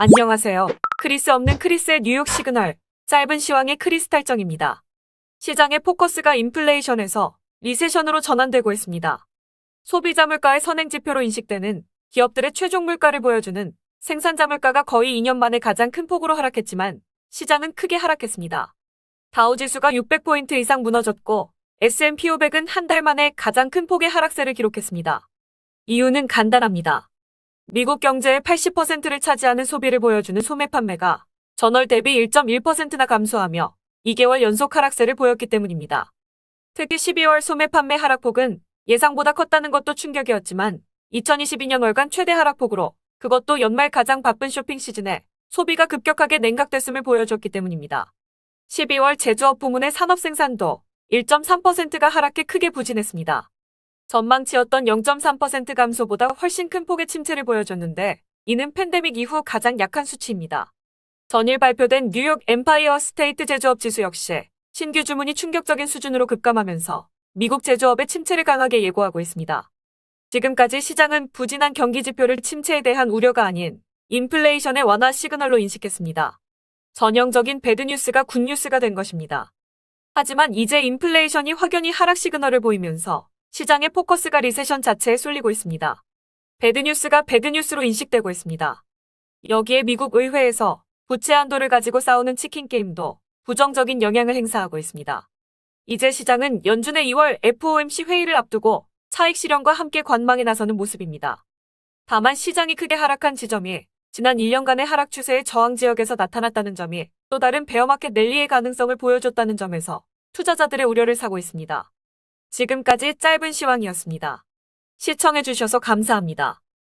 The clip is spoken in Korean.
안녕하세요. 크리스 없는 크리스의 뉴욕 시그널, 짧은 시황의 크리스탈정입니다. 시장의 포커스가 인플레이션에서 리세션으로 전환되고 있습니다. 소비자 물가의 선행 지표로 인식되는 기업들의 최종 물가를 보여주는 생산자 물가가 거의 2년 만에 가장 큰 폭으로 하락했지만 시장은 크게 하락했습니다. 다우지수가 600포인트 이상 무너졌고 S&P 500은 한 달 만에 가장 큰 폭의 하락세를 기록했습니다. 이유는 간단합니다. 미국 경제의 80%를 차지하는 소비를 보여주는 소매 판매가 전월 대비 1.1%나 감소하며 2개월 연속 하락세를 보였기 때문입니다. 특히 12월 소매 판매 하락폭은 예상보다 컸다는 것도 충격이었지만 2022년 월간 최대 하락폭으로 그것도 연말 가장 바쁜 쇼핑 시즌에 소비가 급격하게 냉각됐음을 보여줬기 때문입니다. 12월 제조업 부문의 산업 생산도 1.3%가 하락해 크게 부진했습니다. 전망치였던 0.3% 감소보다 훨씬 큰 폭의 침체를 보여줬는데 이는 팬데믹 이후 가장 약한 수치입니다. 전일 발표된 뉴욕 엠파이어 스테이트 제조업 지수 역시 신규 주문이 충격적인 수준으로 급감하면서 미국 제조업의 침체를 강하게 예고하고 있습니다. 지금까지 시장은 부진한 경기 지표를 침체에 대한 우려가 아닌 인플레이션의 완화 시그널로 인식했습니다. 전형적인 배드뉴스가 굿뉴스가 된 것입니다. 하지만 이제 인플레이션이 확연히 하락 시그널을 보이면서 시장의 포커스가 리세션 자체에 쏠리고 있습니다. 배드뉴스가 배드뉴스로 인식되고 있습니다. 여기에 미국 의회에서 부채 한도를 가지고 싸우는 치킨게임도 부정적인 영향을 행사하고 있습니다. 이제 시장은 연준의 2월 FOMC 회의를 앞두고 차익 실현과 함께 관망에 나서는 모습입니다. 다만 시장이 크게 하락한 지점이 지난 1년간의 하락 추세의 저항 지역에서 나타났다는 점이 또 다른 베어마켓 랠리의 가능성을 보여줬다는 점에서 투자자들의 우려를 사고 있습니다. 지금까지 짧은 시황이었습니다. 시청해주셔서 감사합니다.